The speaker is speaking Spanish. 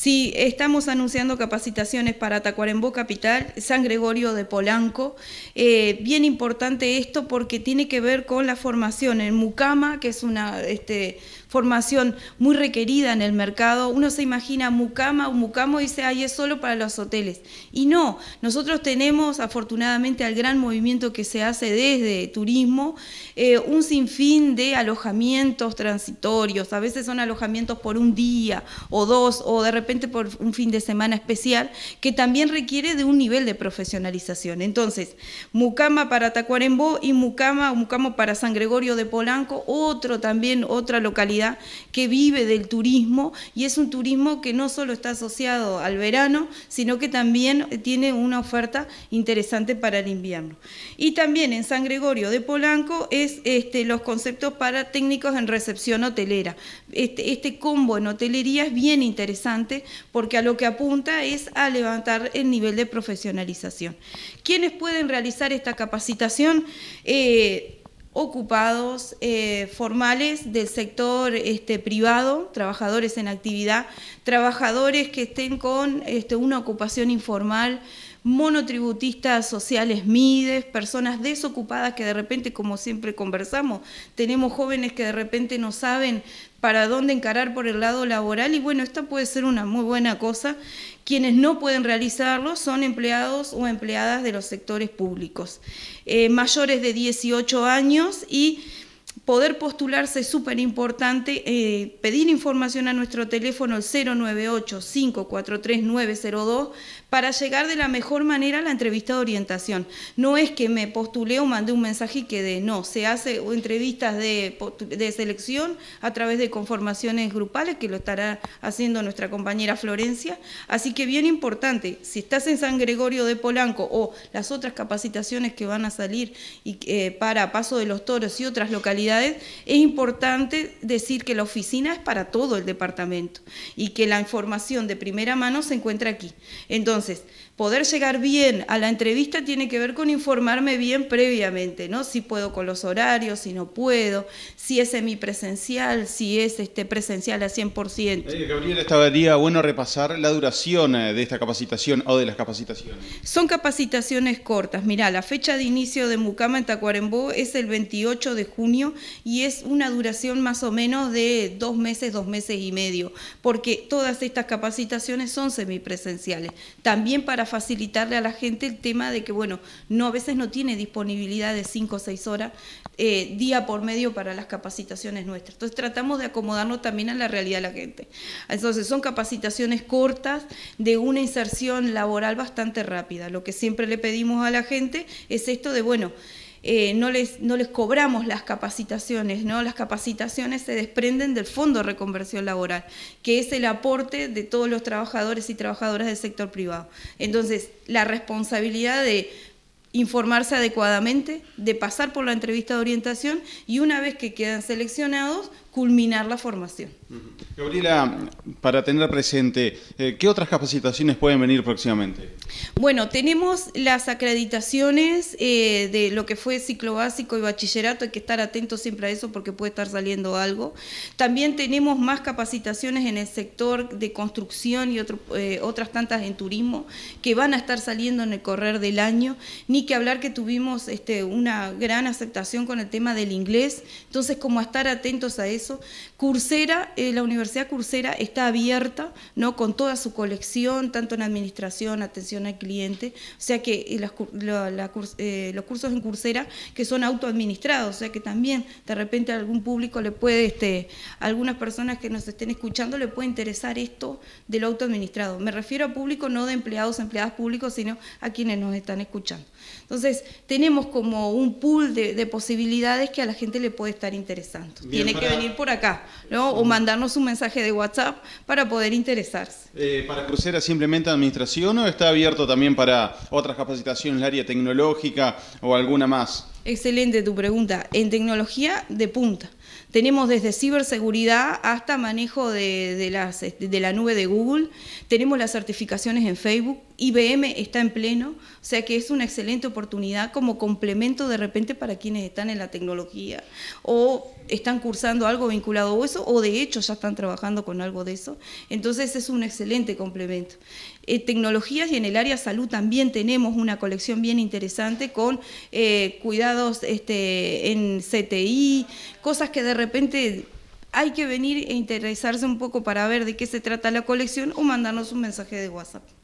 Sí, estamos anunciando capacitaciones para Tacuarembó Capital, San Gregorio de Polanco. Eh, bien importante esto porque tiene que ver con la formación en Mucama, que es una este, formación muy requerida en el mercado. Uno se imagina Mucama o Mucamo y dice, ahí es solo para los hoteles. Y no, nosotros tenemos afortunadamente al gran movimiento que se hace desde turismo, eh, un sinfín de alojamientos transitorios. A veces son alojamientos por un día o dos o de repente por un fin de semana especial, que también requiere de un nivel de profesionalización. Entonces, mucama para Tacuarembó y mucama, mucamo para San Gregorio de Polanco, otro también, otra localidad que vive del turismo y es un turismo que no solo está asociado al verano, sino que también tiene una oferta interesante para el invierno. Y también en San Gregorio de Polanco es este, los conceptos para técnicos en recepción hotelera. este, este combo en hotelería es bien interesante porque a lo que apunta es a levantar el nivel de profesionalización. ¿Quiénes pueden realizar esta capacitación? Eh, ocupados eh, formales del sector este, privado, trabajadores en actividad, trabajadores que estén con este, una ocupación informal, monotributistas sociales MIDES, personas desocupadas que de repente, como siempre conversamos, tenemos jóvenes que de repente no saben para dónde encarar por el lado laboral y bueno, esta puede ser una muy buena cosa. Quienes no pueden realizarlo son empleados o empleadas de los sectores públicos, eh, mayores de 18 años y poder postularse es súper importante, eh, pedir información a nuestro teléfono el 098 543 para llegar de la mejor manera a la entrevista de orientación. No es que me postulé o mandé un mensaje y quede. no, se hace entrevistas de, selección a través de conformaciones grupales, que lo estará haciendo nuestra compañera Florencia, así que bien importante, si estás en San Gregorio de Polanco o las otras capacitaciones que van a salir eh, para Paso de los Toros y otras localidades, es importante decir que la oficina es para todo el departamento y que la información de primera mano se encuentra aquí. Entonces, entonces, poder llegar bien a la entrevista tiene que ver con informarme bien previamente, ¿no? Si puedo con los horarios, si no puedo, si es semipresencial, si es este, presencial a 100%. Eh, Gabriela, estaría bueno repasar la duración eh, de esta capacitación o de las capacitaciones. Son capacitaciones cortas. Mirá, la fecha de inicio de Mucama en Tacuarembó es el 28 de junio y es una duración más o menos de dos meses, dos meses y medio, porque todas estas capacitaciones son semipresenciales también para facilitarle a la gente el tema de que, bueno, no a veces no tiene disponibilidad de cinco o seis horas eh, día por medio para las capacitaciones nuestras. Entonces tratamos de acomodarnos también a la realidad de la gente. Entonces son capacitaciones cortas de una inserción laboral bastante rápida. Lo que siempre le pedimos a la gente es esto de, bueno, eh, no, les, no les cobramos las capacitaciones, ¿no? Las capacitaciones se desprenden del Fondo de Reconversión Laboral, que es el aporte de todos los trabajadores y trabajadoras del sector privado. Entonces, la responsabilidad de informarse adecuadamente, de pasar por la entrevista de orientación y una vez que quedan seleccionados, culminar la formación. Gabriela, para tener presente, eh, ¿qué otras capacitaciones pueden venir próximamente? Bueno, tenemos las acreditaciones eh, de lo que fue ciclo básico y bachillerato, hay que estar atentos siempre a eso porque puede estar saliendo algo. También tenemos más capacitaciones en el sector de construcción y eh, otras tantas en turismo que van a estar saliendo en el correr del año, ni que hablar que tuvimos este, una gran aceptación con el tema del inglés, entonces como estar atentos a eso eso. Eh, la Universidad Cursera está abierta, ¿no? Con toda su colección, tanto en administración, atención al cliente, o sea que eh, eh, los cursos en Cursera que son autoadministrados, o sea que también de repente a algún público le puede, este, algunas personas que nos estén escuchando le puede interesar esto del autoadministrado. Me refiero a público no de empleados, empleadas públicos, sino a quienes nos están escuchando. Entonces, tenemos como un pool de, posibilidades que a la gente le puede estar interesando. Tiene que venir por acá, ¿no? o mandarnos un mensaje de WhatsApp para poder interesarse. Eh, ¿Para Crucera simplemente administración o está abierto también para otras capacitaciones, en el área tecnológica o alguna más? Excelente tu pregunta. En tecnología de punta. Tenemos desde ciberseguridad hasta manejo de la nube de Google. Tenemos las certificaciones en Facebook IBM está en pleno, o sea que es una excelente oportunidad como complemento de repente para quienes están en la tecnología o están cursando algo vinculado a eso o de hecho ya están trabajando con algo de eso. Entonces es un excelente complemento. Eh, tecnologías y en el área salud también tenemos una colección bien interesante con eh, cuidados este, en CTI, cosas que de repente hay que venir e interesarse un poco para ver de qué se trata la colección o mandarnos un mensaje de WhatsApp.